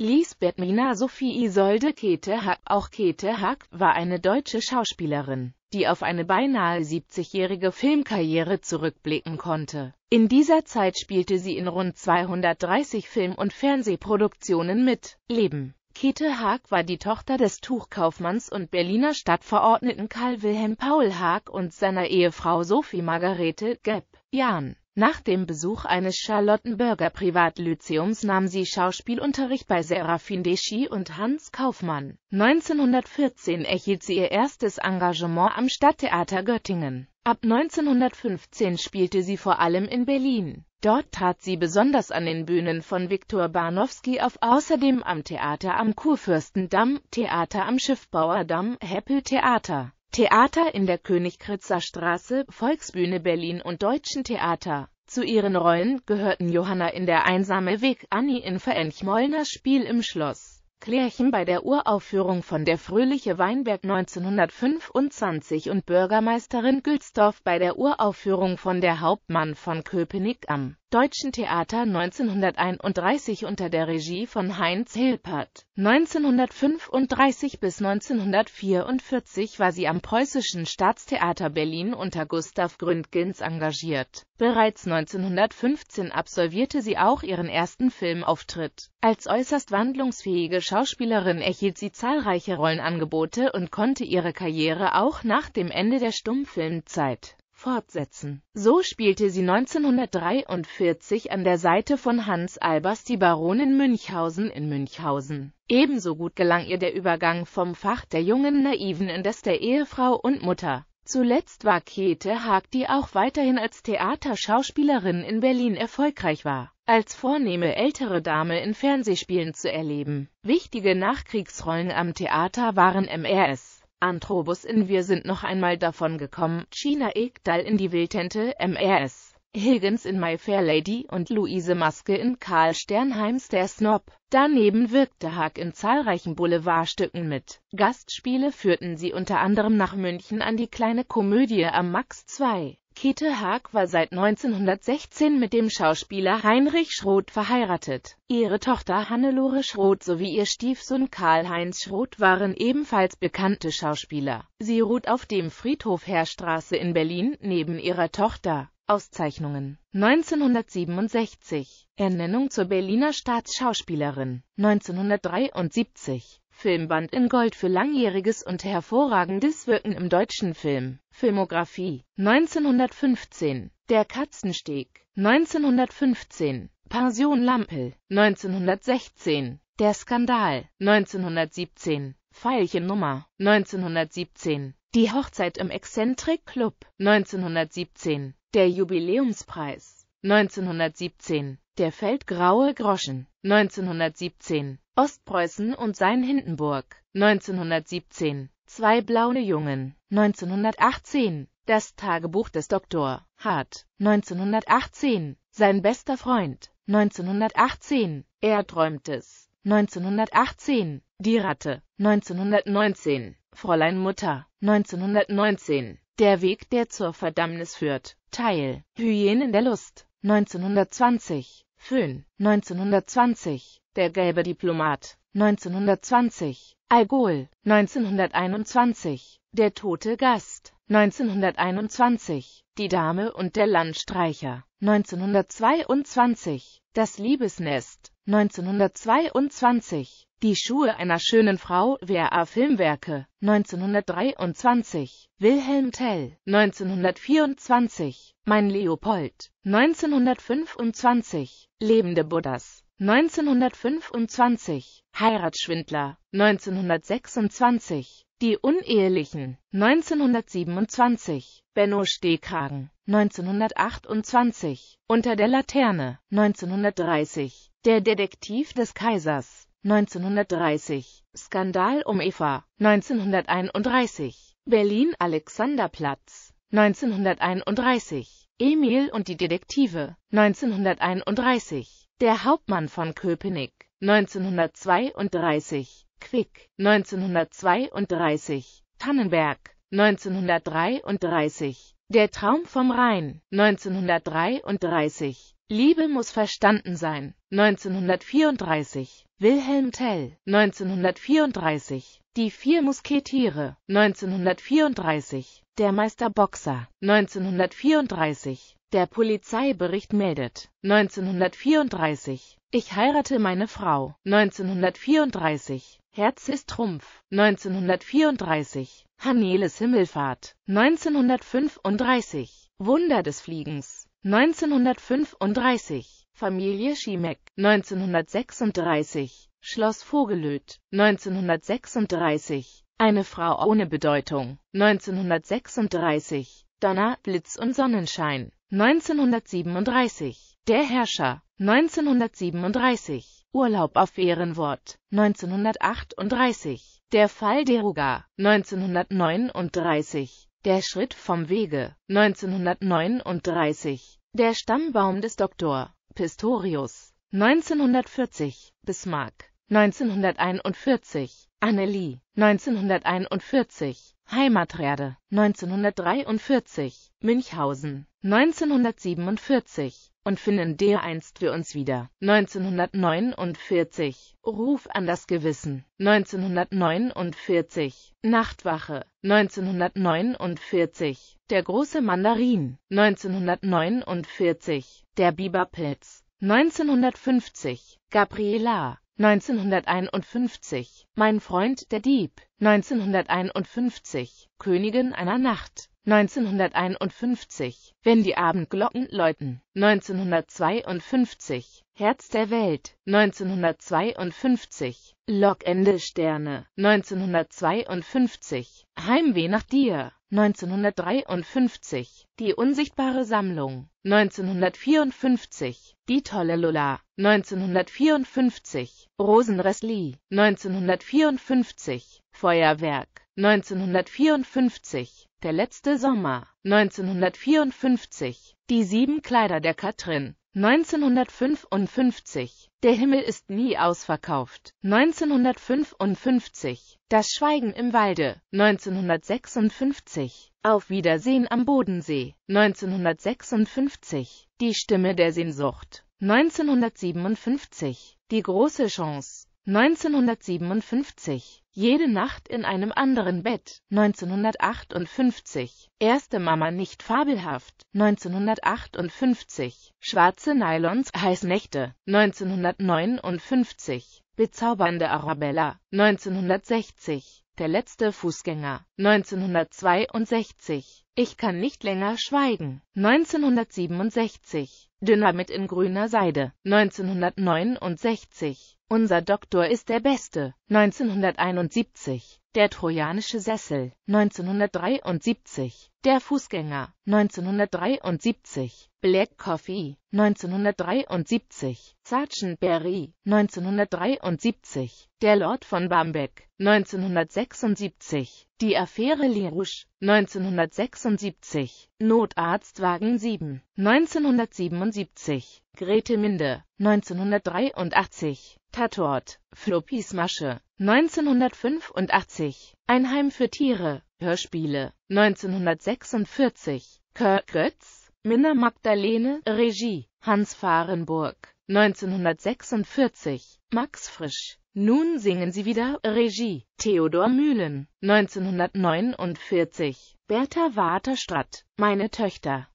Lisbeth Mina Sophie Isolde Käthe Hack, auch Käthe Hack, war eine deutsche Schauspielerin, die auf eine beinahe 70-jährige Filmkarriere zurückblicken konnte. In dieser Zeit spielte sie in rund 230 Film- und Fernsehproduktionen mit. Leben Käthe Haag war die Tochter des Tuchkaufmanns und Berliner Stadtverordneten Karl Wilhelm Paul Haag und seiner Ehefrau Sophie Margarete Gepp. Jan. Nach dem Besuch eines Charlottenburger Privatlyzeums nahm sie Schauspielunterricht bei Serafin Deschi und Hans Kaufmann. 1914 erhielt sie ihr erstes Engagement am Stadttheater Göttingen. Ab 1915 spielte sie vor allem in Berlin. Dort tat sie besonders an den Bühnen von Viktor Barnowski auf, außerdem am Theater am Kurfürstendamm, Theater am Schiffbauerdamm, Heppel Theater Theater in der Königgrätzer Straße, Volksbühne Berlin und Deutschen Theater. Zu ihren Rollen gehörten Johanna in Der einsame Weg, Annie in Verenchmollner Spiel im Schloss, Klärchen bei der Uraufführung von Der fröhliche Weinberg 1925 und Bürgermeisterin Gülsdorf bei der Uraufführung von Der Hauptmann von Köpenick am Deutschen Theater 1931 unter der Regie von Heinz Hilpert. 1935 bis 1944 war sie am Preußischen Staatstheater Berlin unter Gustav Gründgens engagiert. Bereits 1915 absolvierte sie auch ihren ersten Filmauftritt. Als äußerst wandlungsfähige Schauspielerin erhielt sie zahlreiche Rollenangebote und konnte ihre Karriere auch nach dem Ende der Stummfilmzeit fortsetzen. So spielte sie 1943 an der Seite von Hans Albers die Baronin Münchhausen in Münchhausen. Ebenso gut gelang ihr der Übergang vom Fach der jungen Naiven in das der Ehefrau und Mutter. Zuletzt war Käthe Haag, die auch weiterhin als Theaterschauspielerin in Berlin erfolgreich war, als vornehme ältere Dame in Fernsehspielen zu erleben. Wichtige Nachkriegsrollen am Theater waren MRS. Anthrobus in Wir sind noch einmal davon gekommen, China Ekdal in die Wildtente, MRS. Higgins in My Fair Lady und Luise Maske in Karl Sternheims Der Snob. Daneben wirkte Haag in zahlreichen Boulevardstücken mit. Gastspiele führten sie unter anderem nach München an die kleine Komödie am Max 2. Käthe Haag war seit 1916 mit dem Schauspieler Heinrich Schroth verheiratet. Ihre Tochter Hannelore Schroth sowie ihr Stiefsohn Karl-Heinz Schroth waren ebenfalls bekannte Schauspieler. Sie ruht auf dem Friedhof Heerstraße in Berlin neben ihrer Tochter. Auszeichnungen 1967 Ernennung zur Berliner Staatsschauspielerin 1973 Filmband in Gold für langjähriges und hervorragendes Wirken im deutschen Film. Filmografie 1915 Der Katzensteg 1915 Pension Lampel 1916 Der Skandal 1917 Nummer 1917 Die Hochzeit im Exzentrik Club 1917 Der Jubiläumspreis 1917 der Feldgraue Groschen 1917, Ostpreußen und sein Hindenburg 1917, Zwei blaue Jungen 1918, Das Tagebuch des Dr. Hart 1918, Sein bester Freund 1918, Er träumt es 1918, Die Ratte 1919, Fräulein Mutter 1919, Der Weg, der zur Verdammnis führt, Teil, Hyänen der Lust 1920, Föhn, 1920, Der gelbe Diplomat, 1920, Algol, 1921, Der tote Gast, 1921, Die Dame und der Landstreicher, 1922, Das Liebesnest, 1922 Die Schuhe einer schönen Frau, WRA Filmwerke, 1923 Wilhelm Tell, 1924 Mein Leopold, 1925 Lebende Buddhas, 1925 Heiratsschwindler, 1926 Die Unehelichen, 1927 Benno Stehkragen, 1928 Unter der Laterne, 1930 der Detektiv des Kaisers 1930 Skandal um Eva 1931 Berlin Alexanderplatz 1931 Emil und die Detektive 1931 Der Hauptmann von Köpenick 1932 Quick 1932 Tannenberg 1933 Der Traum vom Rhein 1933 Liebe muss verstanden sein 1934, Wilhelm Tell, 1934, Die vier Musketiere, 1934, Der Meisterboxer, 1934, Der Polizeibericht meldet, 1934, Ich heirate meine Frau, 1934, Herz ist Trumpf, 1934, Haneles Himmelfahrt, 1935, Wunder des Fliegens, 1935, Familie Schimek, 1936, Schloss Vogelöd, 1936, Eine Frau ohne Bedeutung, 1936, Donner, Blitz und Sonnenschein, 1937, Der Herrscher, 1937, Urlaub auf Ehrenwort, 1938, Der Fall der Ruga, 1939, Der Schritt vom Wege, 1939, Der Stammbaum des Doktor, Pistorius 1940 Bismarck 1941 Annelie 1941 Heimatrerde 1943 Münchhausen 1947 und finden dereinst wir uns wieder. 1949 Ruf an das Gewissen 1949 Nachtwache 1949 Der große Mandarin 1949 Der Biberpilz 1950 Gabriela 1951 Mein Freund der Dieb 1951 Königin einer Nacht 1951, wenn die Abendglocken läuten, 1952, Herz der Welt, 1952, Lockende Sterne, 1952, Heimweh nach dir, 1953, Die unsichtbare Sammlung, 1954, Die tolle Lola, 1954, Rosenresli, 1954, Feuerwerk, 1954, der letzte Sommer 1954. Die sieben Kleider der Katrin 1955. Der Himmel ist nie ausverkauft. 1955. Das Schweigen im Walde. 1956. Auf Wiedersehen am Bodensee. 1956. Die Stimme der Sehnsucht. 1957. Die große Chance. 1957 Jede Nacht in einem anderen Bett 1958 Erste Mama nicht fabelhaft 1958 Schwarze Nylons heiß Nächte. 1959 Bezaubernde Arabella 1960 Der letzte Fußgänger 1962 Ich kann nicht länger schweigen 1967 Dünner mit in grüner Seide 1969 unser Doktor ist der Beste. 1971. Der Trojanische Sessel. 1973. Der Fußgänger. 1973. Black Coffee. 1973. Sergeant Berry. 1973. Der Lord von Bamberg. 1976. Die Affäre Lirouche. 1976. Notarztwagen 7. 1977. Grete Minde, 1983, Tatort, Floppies Masche, 1985, Ein Heim für Tiere, Hörspiele, 1946, Kurt Götz, Minna Magdalene, Regie, Hans Fahrenburg, 1946, Max Frisch, Nun singen sie wieder, Regie, Theodor Mühlen, 1949, Bertha Waterstratt, Meine Töchter,